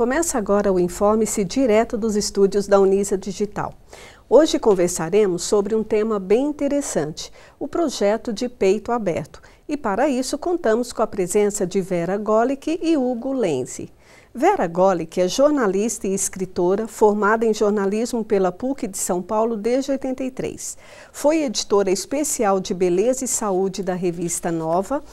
Começa agora o Informe-se direto dos estúdios da Unisa Digital. Hoje conversaremos sobre um tema bem interessante, o projeto de peito aberto. E para isso contamos com a presença de Vera Golic e Hugo Lenzi. Vera Golic é jornalista e escritora, formada em jornalismo pela PUC de São Paulo desde 83. Foi editora especial de beleza e saúde da revista Nova,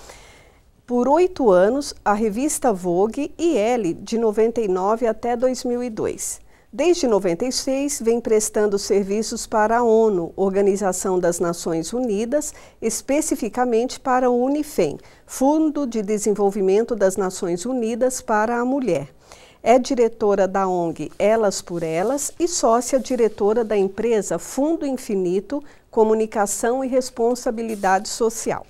por oito anos, a revista Vogue e Elle, de 99 até 2002. Desde 96, vem prestando serviços para a ONU, Organização das Nações Unidas, especificamente para o UNIFEM, Fundo de Desenvolvimento das Nações Unidas para a Mulher. É diretora da ONG Elas por Elas e sócia-diretora da empresa Fundo Infinito Comunicação e Responsabilidade Social.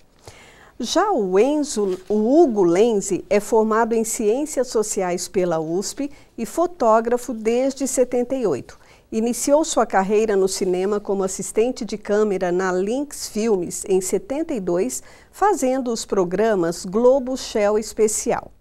Já o Enzo, o Hugo Lenzi é formado em Ciências Sociais pela USP e fotógrafo desde 78. Iniciou sua carreira no cinema como assistente de câmera na Lynx Filmes em 72, fazendo os programas Globo Shell Especial.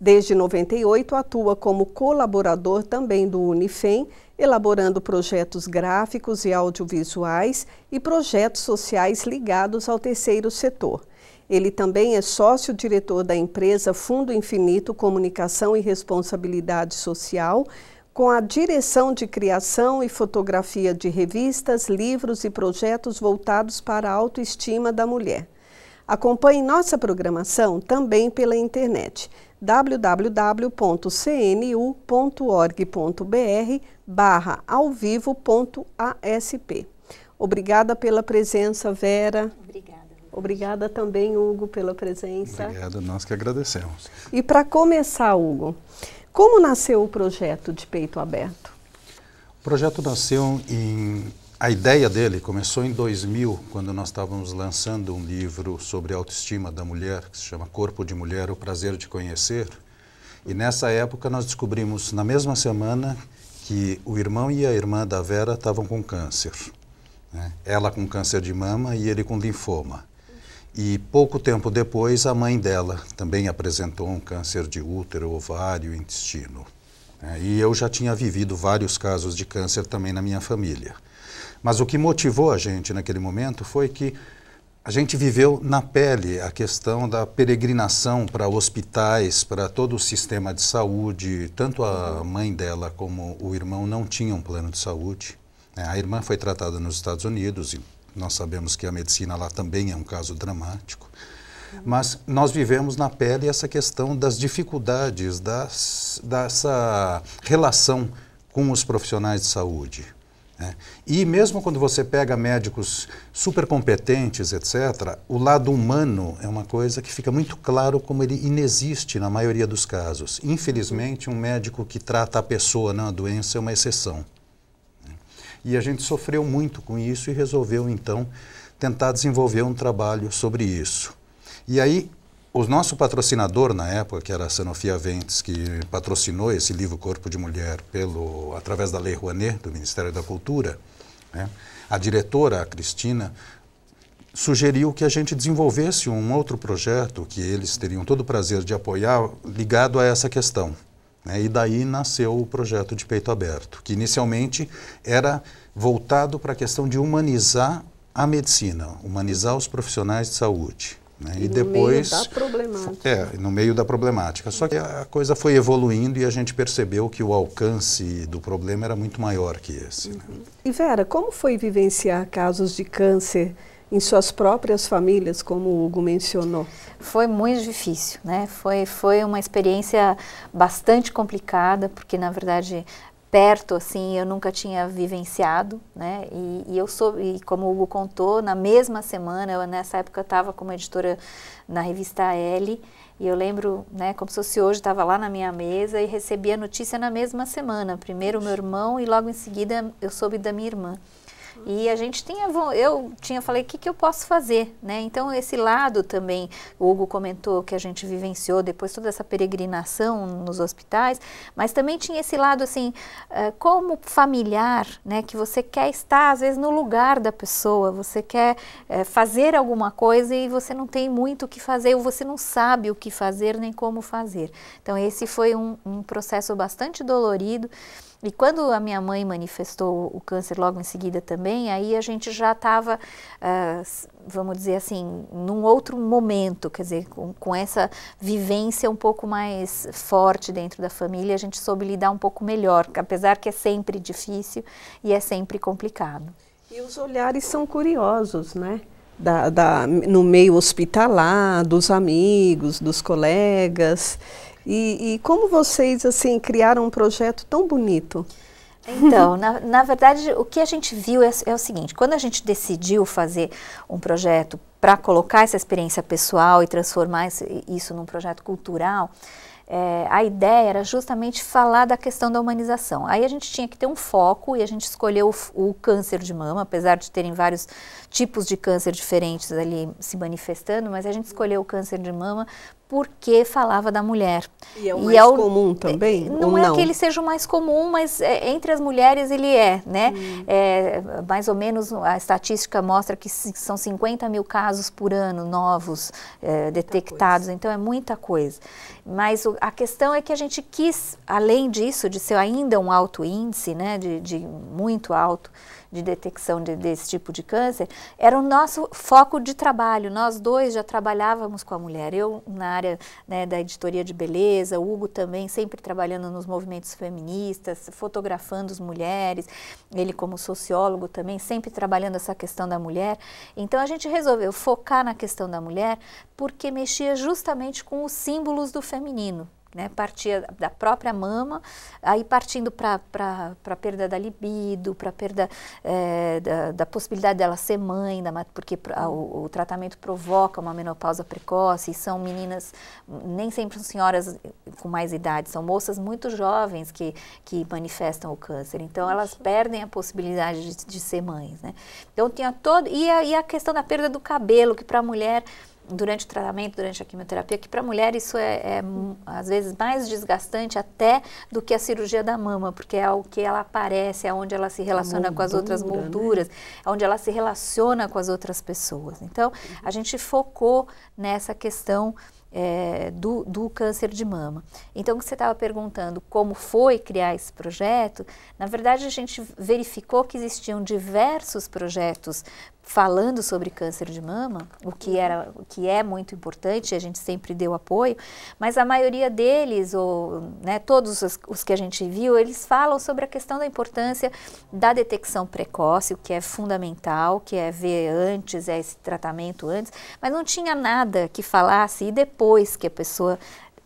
Desde 98 atua como colaborador também do Unifem, elaborando projetos gráficos e audiovisuais e projetos sociais ligados ao terceiro setor. Ele também é sócio-diretor da empresa Fundo Infinito Comunicação e Responsabilidade Social, com a direção de criação e fotografia de revistas, livros e projetos voltados para a autoestima da mulher. Acompanhe nossa programação também pela internet www.cnu.org.br barra ao vivo.asp. Obrigada pela presença, Vera. Obrigada. Obrigada também, Hugo, pela presença. Obrigado, nós que agradecemos. E para começar, Hugo, como nasceu o projeto de Peito Aberto? O projeto nasceu em. A ideia dele começou em 2000, quando nós estávamos lançando um livro sobre autoestima da mulher, que se chama Corpo de Mulher: O Prazer de Conhecer. E nessa época nós descobrimos, na mesma semana, que o irmão e a irmã da Vera estavam com câncer. Né? Ela com câncer de mama e ele com linfoma. E pouco tempo depois, a mãe dela também apresentou um câncer de útero, ovário, intestino. É, e eu já tinha vivido vários casos de câncer também na minha família. Mas o que motivou a gente naquele momento foi que a gente viveu na pele a questão da peregrinação para hospitais, para todo o sistema de saúde. Tanto a mãe dela como o irmão não tinham plano de saúde. Né. A irmã foi tratada nos Estados Unidos, nós sabemos que a medicina lá também é um caso dramático. Mas nós vivemos na pele essa questão das dificuldades, das, dessa relação com os profissionais de saúde. Né? E mesmo quando você pega médicos super competentes, etc., o lado humano é uma coisa que fica muito claro como ele inexiste na maioria dos casos. Infelizmente, um médico que trata a pessoa, não a doença, é uma exceção. E a gente sofreu muito com isso e resolveu então tentar desenvolver um trabalho sobre isso. E aí, o nosso patrocinador na época, que era a Sanofi Aventis, que patrocinou esse livro Corpo de Mulher pelo, através da Lei Rouanet, do Ministério da Cultura, né? a diretora, a Cristina, sugeriu que a gente desenvolvesse um outro projeto que eles teriam todo o prazer de apoiar, ligado a essa questão. Né? E daí nasceu o projeto de Peito Aberto, que inicialmente era voltado para a questão de humanizar a medicina, humanizar os profissionais de saúde. Né? E, e depois. No meio da problemática. É, no meio da problemática. Só que a coisa foi evoluindo e a gente percebeu que o alcance do problema era muito maior que esse. Né? E Vera, como foi vivenciar casos de câncer? em suas próprias famílias, como o Hugo mencionou? Foi muito difícil, né? Foi, foi uma experiência bastante complicada, porque na verdade perto assim eu nunca tinha vivenciado né e, e eu sou e como o Hugo contou na mesma semana eu, nessa época eu estava como editora na revista L e eu lembro né como se fosse hoje estava lá na minha mesa e recebi a notícia na mesma semana primeiro meu irmão e logo em seguida eu soube da minha irmã e a gente tinha, eu tinha falei, o que, que eu posso fazer, né? Então esse lado também, o Hugo comentou que a gente vivenciou depois toda essa peregrinação nos hospitais, mas também tinha esse lado assim, eh, como familiar, né? Que você quer estar às vezes no lugar da pessoa, você quer eh, fazer alguma coisa e você não tem muito o que fazer, ou você não sabe o que fazer nem como fazer. Então esse foi um, um processo bastante dolorido. E quando a minha mãe manifestou o câncer logo em seguida também, aí a gente já estava, uh, ah, vamos dizer assim, num outro momento, quer dizer, com, com, essa vivência um pouco mais forte dentro da família, a gente soube lidar um pouco melhor, apesar que é sempre difícil e é sempre complicado. E os olhares são curiosos, né? Da, da, no meio hospitalar, dos amigos, dos colegas. E, e como vocês assim criaram um projeto tão bonito? Então, na, na, verdade, o que a gente viu é, é, o seguinte: quando a gente decidiu fazer um projeto para colocar essa experiência pessoal e transformar isso num projeto cultural, é, a ideia era justamente falar da questão da humanização. Aí a gente tinha que ter um foco e a gente escolheu o, o câncer de mama, apesar de terem vários tipos de câncer diferentes ali se manifestando, mas a gente escolheu o câncer de mama porque falava da mulher. E é o mais é o, comum também? Não, é, não é que ele seja o mais comum, mas é, entre as mulheres ele é, né? Hum. É, mais ou menos a estatística mostra que são 50 mil casos por ano novos é, detectados, então é muita coisa. Mas o, a questão é que a gente quis, além disso, de ser ainda um alto índice, né, de, de muito alto, de detecção de, desse tipo de câncer, era o nosso foco de trabalho. Nós dois já trabalhávamos com a mulher. Eu na área né, da editoria de beleza, o Hugo também sempre trabalhando nos movimentos feministas, fotografando as mulheres, ele como sociólogo também sempre trabalhando essa questão da mulher. Então a gente resolveu focar na questão da mulher porque mexia justamente com os símbolos do feminino né? Partia da própria mama, aí partindo para a perda da libido, para a perda é, da, da, possibilidade dela ser mãe, da, porque a, o, o, tratamento provoca uma menopausa precoce, e são meninas, nem sempre são senhoras com mais idade, são moças muito jovens que, que manifestam o câncer. Então, elas Isso. perdem a possibilidade de, de, ser mães, né? Então, tinha todo... E a, e a questão da perda do cabelo, que para a mulher durante o tratamento, durante a quimioterapia, que para a mulher isso é, é, às vezes mais desgastante até do que a cirurgia da mama, porque é o que ela aparece, é onde ela se relaciona moldura, com as outras né? molduras, né? é onde ela se relaciona com as outras pessoas. Então, a gente focou nessa questão é, do, do, câncer de mama. Então, você estava perguntando como foi criar esse projeto, na verdade a gente verificou que existiam diversos projetos falando sobre câncer de mama, o que, uhum. era, o que é muito importante, a gente sempre deu apoio, mas a maioria deles, ou né, todos os, os, que a gente viu, eles falam sobre a questão da importância da detecção precoce, o que é fundamental, que é ver antes, é esse tratamento antes, mas não tinha nada que falasse e depois que a pessoa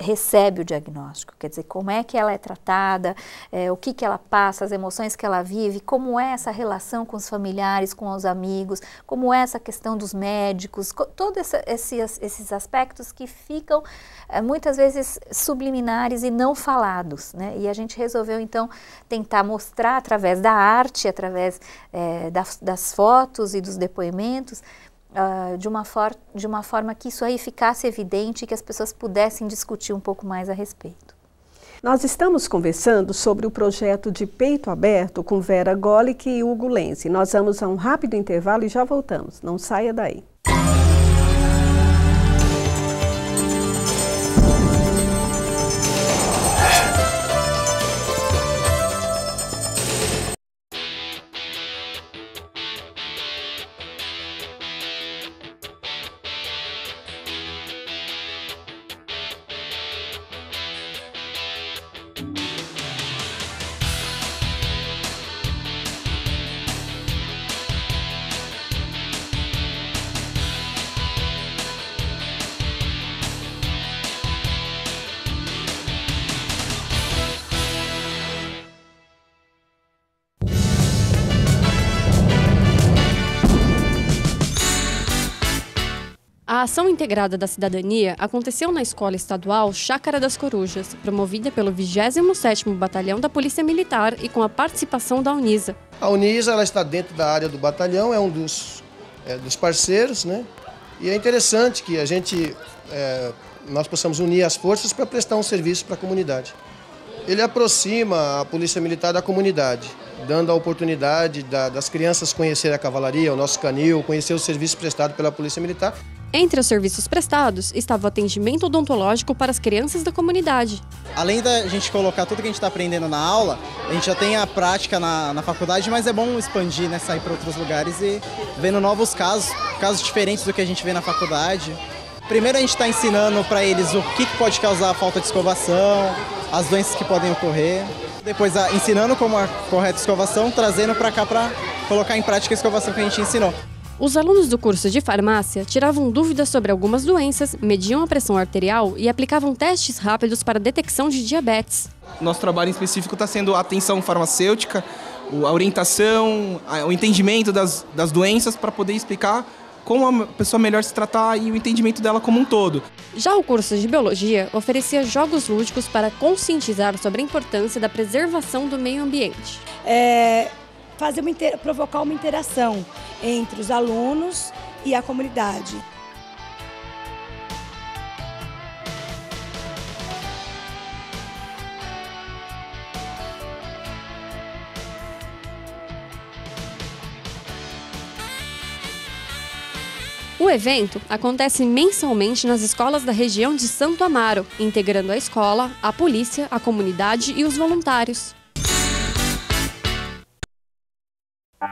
recebe o diagnóstico, quer dizer, como é que ela é tratada, é, o que, que ela passa, as emoções que ela vive, como é essa relação com os familiares, com os amigos, como é essa questão dos médicos, todos esses, esses aspectos que ficam é, muitas vezes subliminares e não falados. Né? E a gente resolveu então tentar mostrar através da arte, através é, das, das fotos e dos depoimentos, uh, de, uma de uma forma que isso aí ficasse evidente e que as pessoas pudessem discutir um pouco mais a respeito. Nós estamos conversando sobre o projeto de Peito Aberto com Vera Golic e Hugo Lenz. Nós vamos a um rápido intervalo e já voltamos. Não saia daí. A ação integrada da cidadania aconteceu na Escola Estadual Chácara das Corujas, promovida pelo 27º Batalhão da Polícia Militar e com a participação da Unisa. A Unisa ela está dentro da área do batalhão, é um dos, é, dos parceiros, né? E é interessante que a gente, é, nós possamos unir as forças para prestar um serviço para a comunidade. Ele aproxima a Polícia Militar da comunidade, dando a oportunidade da, das crianças conhecer a cavalaria, o nosso canil, conhecer o serviço prestado pela Polícia Militar. Entre os serviços prestados estava o atendimento odontológico para as crianças da comunidade. Além da gente colocar tudo que a gente está aprendendo na aula, a gente já tem a prática na, na faculdade, mas é bom expandir, né, sair para outros lugares e vendo novos casos, casos diferentes do que a gente vê na faculdade. Primeiro a gente está ensinando para eles o que, pode causar a falta de escovação, as doenças que podem ocorrer. Depois ensinando como a correta escovação, trazendo para cá para colocar em prática a escovação que a gente ensinou. Os alunos do curso de farmácia tiravam dúvidas sobre algumas doenças, mediam a pressão arterial e aplicavam testes rápidos para detecção de diabetes. Nosso trabalho em específico está sendo a atenção farmacêutica, a orientação, o entendimento das, das doenças para poder explicar como a pessoa melhor se tratar e o entendimento dela como um todo. Já o curso de Biologia oferecia jogos lúdicos para conscientizar sobre a importância da preservação do meio ambiente. É, fazer uma provocar uma interação entre os alunos e a comunidade. O evento acontece mensalmente nas escolas da região de Santo Amaro, integrando a escola, a polícia, a comunidade e os voluntários.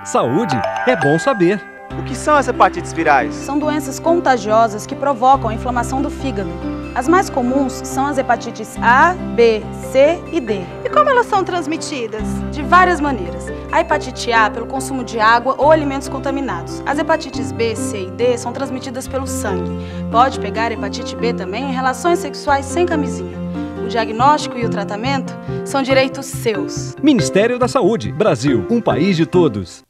Saúde é bom saber. O que são as hepatites virais? São doenças contagiosas que provocam a inflamação do fígado. As mais comuns são as hepatites A, B, C e D. E como elas são transmitidas? De várias maneiras. A hepatite A pelo consumo de água ou alimentos contaminados. As hepatites B, C e D são transmitidas pelo sangue. Pode pegar hepatite B também em relações sexuais sem camisinha o diagnóstico e o tratamento são direitos seus. Ministério da Saúde, Brasil, um país de todos.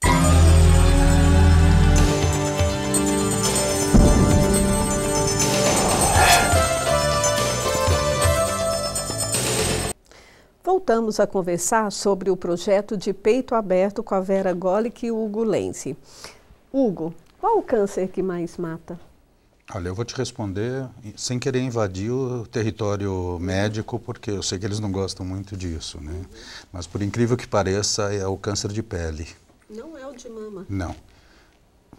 voltamos a conversar sobre o projeto de peito aberto com a Vera Golic e Hugo Lense. Hugo, qual o câncer que mais mata? Olha, eu vou te responder sem querer invadir o território médico, porque eu sei que eles não gostam muito disso, né? Mas por incrível que pareça, é o câncer de pele. Não é o de mama. Não.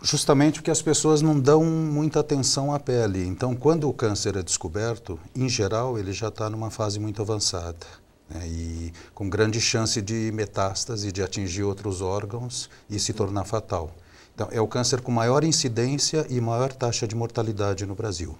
Justamente porque as pessoas não dão muita atenção à pele. Então, quando o câncer é descoberto, em geral, ele já está numa fase muito avançada. Né? E com grande chance de metástase, de atingir outros órgãos e se tornar fatal. Então, é o câncer com maior incidência e maior taxa de mortalidade no Brasil.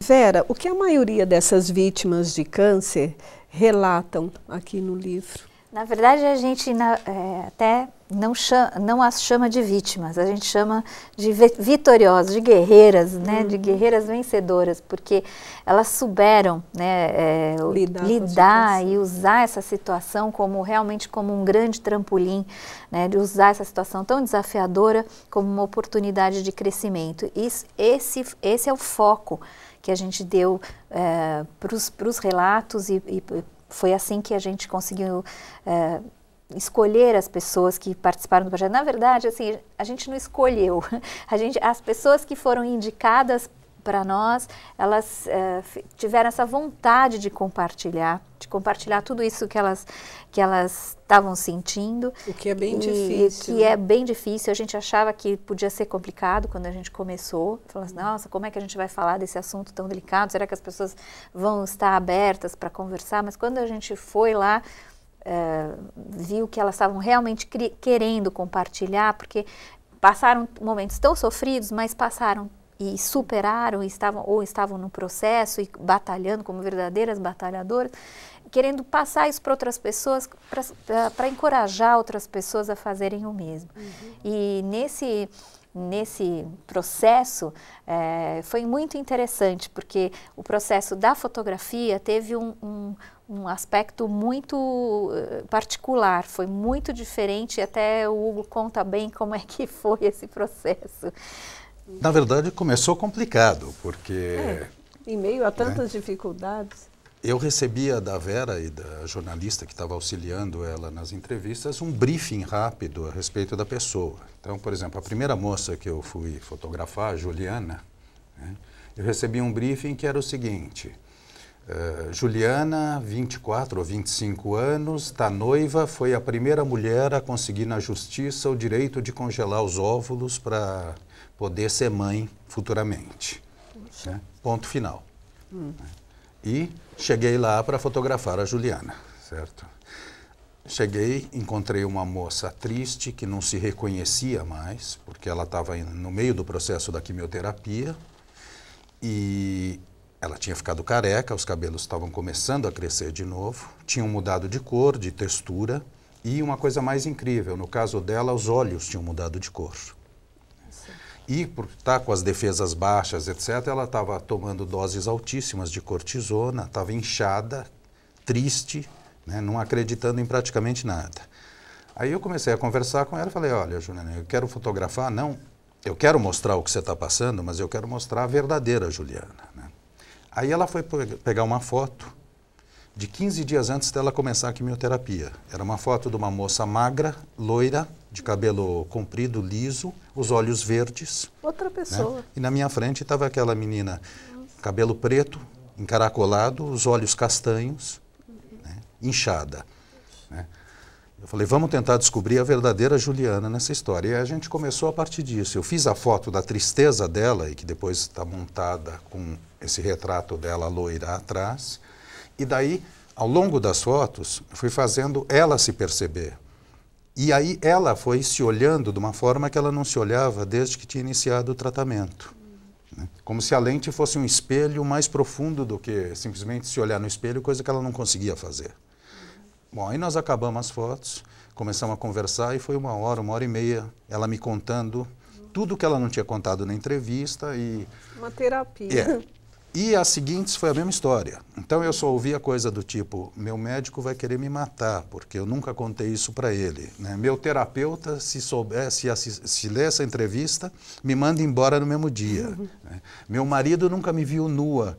Vera, o que a maioria dessas vítimas de câncer relatam aqui no livro? Na verdade, a gente na, é, até não, chama, não as chama de vítimas, a gente chama de vitoriosas, de guerreiras, uhum. né, de uhum. guerreiras vencedoras, porque elas souberam né, é, lidar, lidar e usar essa situação como realmente como um grande trampolim, né, de usar essa situação tão desafiadora como uma oportunidade de crescimento. Isso, esse, esse é o foco que a gente deu é, para os relatos e, e foi assim que a gente conseguiu é, escolher as pessoas que participaram do projeto. Na verdade, assim, a gente não escolheu. A gente, as pessoas que foram indicadas para nós, elas é, tiveram essa vontade de compartilhar, de compartilhar tudo isso que elas que elas estavam sentindo. O que é bem e, difícil. E que né? é bem difícil. A gente achava que podia ser complicado quando a gente começou. Falamos, assim, nossa, como é que a gente vai falar desse assunto tão delicado? Será que as pessoas vão estar abertas para conversar? Mas quando a gente foi lá, é, viu que elas estavam realmente querendo compartilhar, porque passaram momentos tão sofridos, mas passaram e superaram, estavam ou estavam no processo e batalhando como verdadeiras batalhadoras, querendo passar isso para outras pessoas, para encorajar outras pessoas a fazerem o mesmo. Uhum. E nesse nesse processo é, foi muito interessante, porque o processo da fotografia teve um, um, um aspecto muito eh, particular, foi muito diferente, até o Hugo conta bem como é que foi esse processo. Na verdade, começou complicado, porque. É, em meio a né, tantas né, dificuldades. Eu recebia da Vera e da jornalista que estava auxiliando ela nas entrevistas um briefing rápido a respeito da pessoa. Então, por exemplo, a primeira moça que eu fui fotografar, a Juliana, né, eu recebi um briefing que era o seguinte: eh, Juliana, 24 ou 25 anos, está noiva, foi a primeira mulher a conseguir na justiça o direito de congelar os óvulos para poder ser mãe futuramente. Né? Ponto final. Hum. Né? E cheguei lá para fotografar a Juliana, certo? Cheguei, encontrei uma moça triste que não se reconhecia mais, porque ela estava no meio do processo da quimioterapia. E ela tinha ficado careca, os cabelos estavam começando a crescer de novo, tinham mudado de cor, de textura e uma coisa mais incrível, no caso dela, os olhos tinham mudado de cor. Sim. E por estar com as defesas baixas, etc., ela estava tomando doses altíssimas de cortisona, estava inchada, triste, né, não acreditando em praticamente nada. Aí eu comecei a conversar com ela e falei: Olha, Juliana, eu quero fotografar, não, eu quero mostrar o que você está passando, mas eu quero mostrar a verdadeira Juliana. Aí ela foi pegar uma foto de 15 dias antes dela começar a quimioterapia. Era uma foto de uma moça magra, loira, de cabelo comprido, liso, os olhos verdes. Outra né? pessoa. Né? E na minha frente estava aquela menina, Nossa. cabelo preto, encaracolado, os olhos castanhos, uhum. né? inchada. Né? Eu falei, vamos tentar descobrir a verdadeira Juliana nessa história. E a gente começou a partir disso. Eu fiz a foto da tristeza dela, e que depois está montada com esse retrato dela loira atrás. E daí, ao longo das fotos, fui fazendo ela se perceber. E aí ela foi se olhando de uma forma que ela não se olhava desde que tinha iniciado o tratamento. Né? Como se a lente fosse um espelho mais profundo do que simplesmente se olhar no espelho, coisa que ela não conseguia fazer. Bom, aí nós acabamos as fotos, começamos a conversar e foi uma hora, uma hora e meia, ela me contando tudo que ela não tinha contado na entrevista e... Uma terapia. Yeah. É, e as seguintes foi a mesma história. Então eu só ouvia coisa do tipo: meu médico vai querer me matar, porque eu nunca contei isso para ele. Né? Meu terapeuta, se souber, se, se ler essa entrevista, me manda embora no mesmo dia. Uhum. Né? Meu marido nunca me viu nua.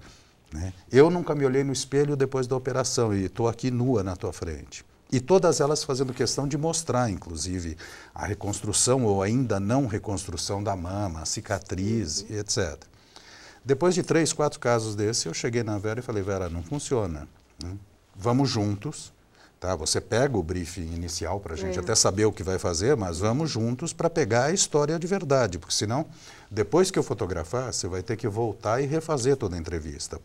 Né? Eu nunca me olhei no espelho depois da operação e estou aqui nua na tua frente. E todas elas fazendo questão de mostrar, inclusive, a reconstrução ou ainda não reconstrução da mama, a cicatriz, uhum. etc. Depois de três, quatro casos desse, eu cheguei na Vera e falei, Vera, não funciona. Né? Vamos juntos, tá? Você pega o briefing inicial para a gente é. até saber o que vai fazer, mas vamos juntos para pegar a história de verdade, porque senão, depois que eu fotografar, você vai ter que voltar e refazer toda a entrevista.